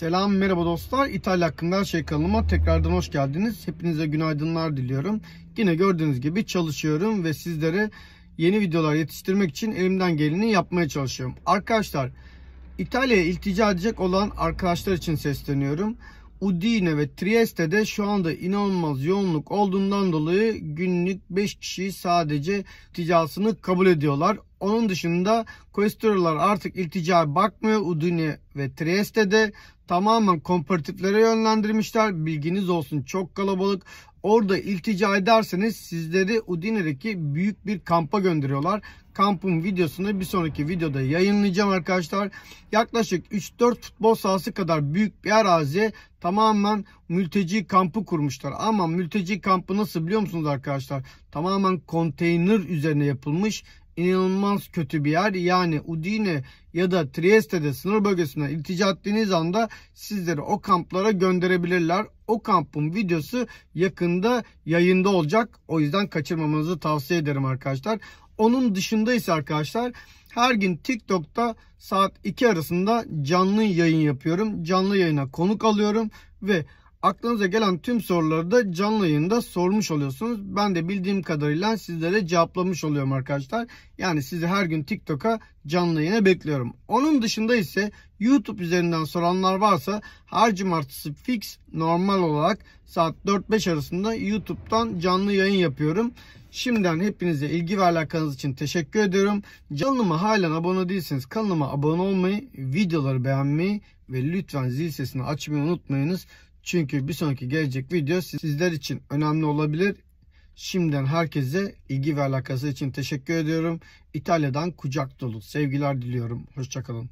Selam merhaba dostlar. İtalya hakkında her şey kanalıma tekrardan hoş geldiniz. Hepinize günaydınlar diliyorum. Yine gördüğünüz gibi çalışıyorum ve sizlere yeni videolar yetiştirmek için elimden geleni yapmaya çalışıyorum. Arkadaşlar İtalya'ya iltica edecek olan arkadaşlar için sesleniyorum. Udine ve Trieste'de şu anda inanılmaz yoğunluk olduğundan dolayı günlük 5 kişi sadece ticasını kabul ediyorlar. Onun dışında quaestorlar artık iltica bakmıyor. Udine ve Trieste'de tamamen komparatiflere yönlendirmişler. Bilginiz olsun çok kalabalık. Orada iltica ederseniz sizleri Udine'deki büyük bir kampa gönderiyorlar. Kampın videosunu bir sonraki videoda yayınlayacağım arkadaşlar. Yaklaşık 3-4 futbol sahası kadar büyük bir araziye tamamen mülteci kampı kurmuşlar. Ama mülteci kampı nasıl biliyor musunuz arkadaşlar? Tamamen konteyner üzerine yapılmış inanılmaz kötü bir yer. Yani Udine ya da Trieste'de sınır bölgesine iltica ettiğiniz anda sizleri o kamplara gönderebilirler. O kampın videosu yakında yayında olacak. O yüzden kaçırmamanızı tavsiye ederim arkadaşlar. Onun dışında ise arkadaşlar her gün TikTok'ta saat 2 arasında canlı yayın yapıyorum. Canlı yayına konuk alıyorum ve Aklınıza gelen tüm soruları da canlı yayında sormuş oluyorsunuz. Ben de bildiğim kadarıyla sizlere cevaplamış oluyorum arkadaşlar. Yani sizi her gün TikTok'a canlı yayına bekliyorum. Onun dışında ise YouTube üzerinden soranlar varsa her cumartesi fix normal olarak saat 4-5 arasında YouTube'dan canlı yayın yapıyorum. Şimdiden hepinize ilgi ve alakanız için teşekkür ediyorum. Kanalıma halen abone değilseniz kanalıma abone olmayı, videoları beğenmeyi ve lütfen zil sesini açmayı unutmayınız. Çünkü bir sonraki gelecek video sizler için önemli olabilir. Şimdiden herkese ilgi ve alakası için teşekkür ediyorum. İtalya'dan kucak dolu sevgiler diliyorum. Hoşçakalın.